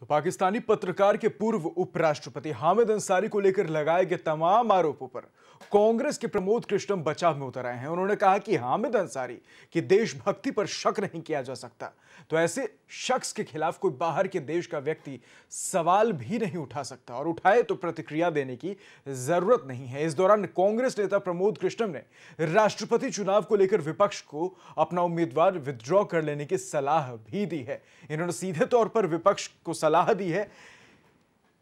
तो पाकिस्तानी पत्रकार के पूर्व उपराष्ट्रपति हामिद अंसारी को लेकर लगाए गए तमाम आरोपों पर कांग्रेस के प्रमोद कृष्णम बचाव में उतर आए हैं उन्होंने कहा कि हामिद अंसारी की देशभक्ति पर शक नहीं किया जा सकता तो ऐसे शख्स के खिलाफ कोई बाहर के देश का व्यक्ति सवाल भी नहीं उठा सकता और उठाए तो प्रतिक्रिया देने की जरूरत नहीं है इस दौरान कांग्रेस नेता प्रमोद कृष्णम ने राष्ट्रपति चुनाव को लेकर विपक्ष को अपना उम्मीदवार विद्रॉ कर लेने की सलाह भी दी है इन्होंने सीधे तौर पर विपक्ष को सलाह दी है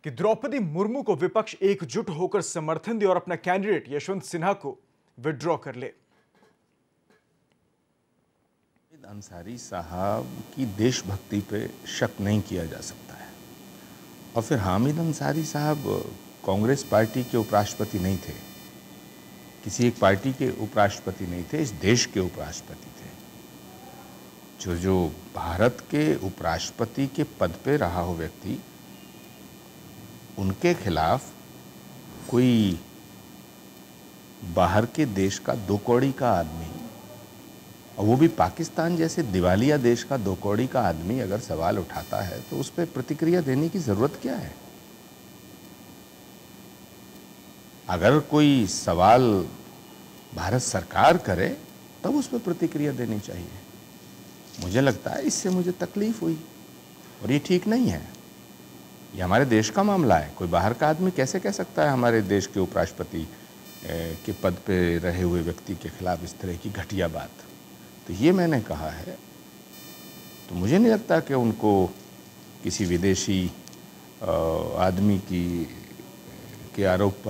कि द्रौपदी मुर्मू को विपक्ष एकजुट होकर समर्थन दे और अपना कैंडिडेट यशवंत सिन्हा को विड्रॉ कर ले अंसारी साहब की देशभक्ति पे शक नहीं किया जा सकता है और फिर हामिद अंसारी साहब कांग्रेस पार्टी के उपराष्ट्रपति नहीं थे किसी एक पार्टी के उपराष्ट्रपति नहीं थे इस देश के उपराष्ट्रपति थे जो जो भारत के उपराष्ट्रपति के पद पे रहा हो व्यक्ति उनके खिलाफ कोई बाहर के देश का दो कौड़ी का आदमी और वो भी पाकिस्तान जैसे दिवालिया देश का दो कौड़ी का आदमी अगर सवाल उठाता है तो उस पर प्रतिक्रिया देने की ज़रूरत क्या है अगर कोई सवाल भारत सरकार करे तब उस पर प्रतिक्रिया देनी चाहिए मुझे लगता है इससे मुझे तकलीफ़ हुई और ये ठीक नहीं है ये हमारे देश का मामला है कोई बाहर का आदमी कैसे कह सकता है हमारे देश के उपराष्ट्रपति के पद पे रहे हुए व्यक्ति के खिलाफ इस तरह की घटिया बात तो ये मैंने कहा है तो मुझे नहीं लगता कि उनको किसी विदेशी आदमी की के आरोप पर